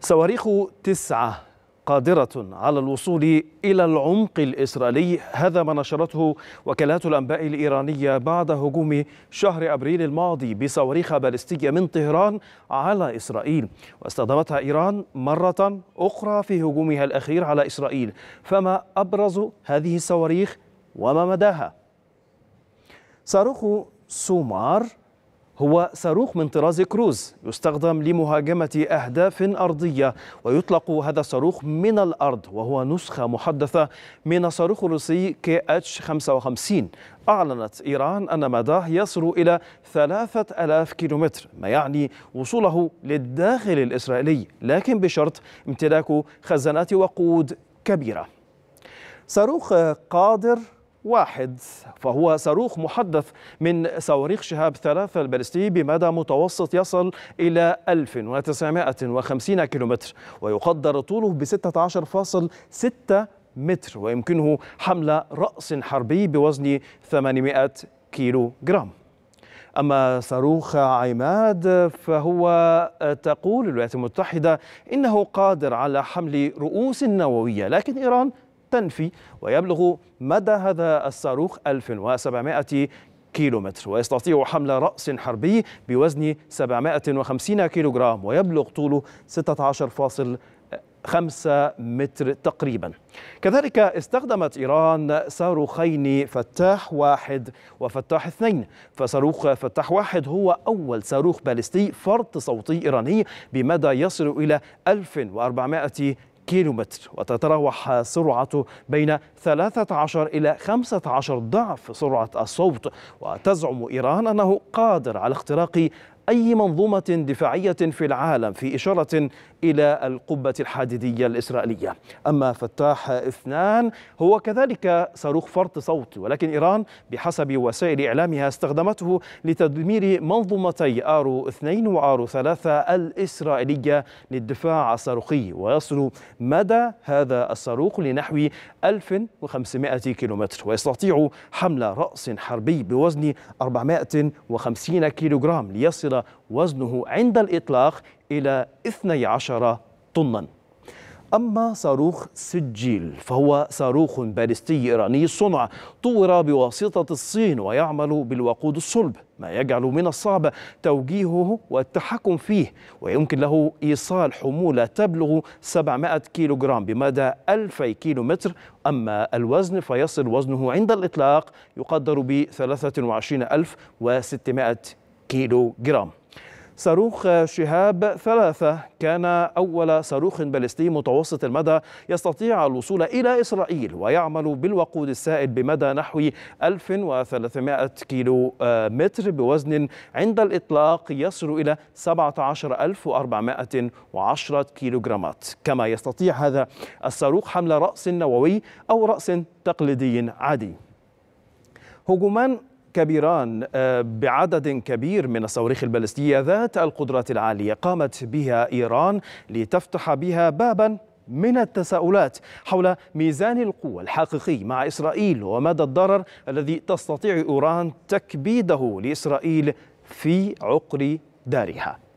صواريخ تسعة قادرة على الوصول إلى العمق الإسرائيلي هذا ما نشرته وكالات الأنباء الإيرانية بعد هجوم شهر أبريل الماضي بصواريخ باليستية من طهران على إسرائيل واستخدمتها إيران مرة أخرى في هجومها الأخير على إسرائيل فما أبرز هذه الصواريخ وما مداها صاروخ سومار هو صاروخ من طراز كروز يستخدم لمهاجمة أهداف أرضية ويطلق هذا الصاروخ من الأرض وهو نسخة محدثة من الصاروخ الروسي كي اتش 55 أعلنت إيران أن مداه يصل إلى 3000 كيلومتر ما يعني وصوله للداخل الإسرائيلي لكن بشرط امتلاك خزانات وقود كبيرة صاروخ قادر واحد فهو صاروخ محدث من صواريخ شهاب ثلاثة البالستي بمدى متوسط يصل إلى 1950 كيلومتر ويقدر طوله ب 16.6 متر ويمكنه حمل رأس حربي بوزن 800 كيلو جرام أما صاروخ عماد فهو تقول الولايات المتحدة إنه قادر على حمل رؤوس نووية لكن إيران تنفي ويبلغ مدى هذا الصاروخ 1700 كيلومتر ويستطيع حمل رأس حربي بوزن 750 كيلوغرام ويبلغ طوله 16.5 متر تقريبا كذلك استخدمت إيران صاروخين فتاح واحد وفتاح اثنين فصاروخ فتاح واحد هو أول صاروخ باليستي فرط صوتي إيراني بمدى يصل إلى 1400 كيلومتر وتتراوح سرعته بين 13 إلى 15 ضعف سرعة الصوت وتزعم إيران أنه قادر على اختراق أي منظومة دفاعية في العالم في إشارة إلى القبة الحديدية الإسرائيلية أما فتاح اثنان هو كذلك صاروخ فرط صوت ولكن إيران بحسب وسائل إعلامها استخدمته لتدمير منظومتي آرو اثنين وآرو ثلاثة الإسرائيلية للدفاع الصاروخي ويصل مدى هذا الصاروخ لنحو 1500 كيلومتر ويستطيع حمل رأس حربي بوزن 450 كيلوغرام ليصل وزنه عند الإطلاق إلى 12 طناً أما صاروخ سجيل فهو صاروخ باليستي إيراني الصنع طور بواسطة الصين ويعمل بالوقود الصلب ما يجعل من الصعب توجيهه والتحكم فيه ويمكن له إيصال حمولة تبلغ 700 كيلوغرام بمدى 2000 كيلومتر أما الوزن فيصل وزنه عند الإطلاق يقدر ب 23600 كيلو جرام صاروخ شهاب ثلاثة كان أول صاروخ باليستي متوسط المدى يستطيع الوصول إلى إسرائيل ويعمل بالوقود السائد بمدى نحو 1300 كيلو آه، متر بوزن عند الإطلاق يصل إلى 17410 كيلو جرامات كما يستطيع هذا الصاروخ حمل رأس نووي أو رأس تقليدي عادي هجومان كبيران آه، بعدد كبير من الصواريخ البالستية ذات القدرات العالية قامت بها إيران لتفتح بها بابا من التساؤلات حول ميزان القوة الحقيقي مع إسرائيل ومدى الضرر الذي تستطيع إيران تكبيده لإسرائيل في عقر دارها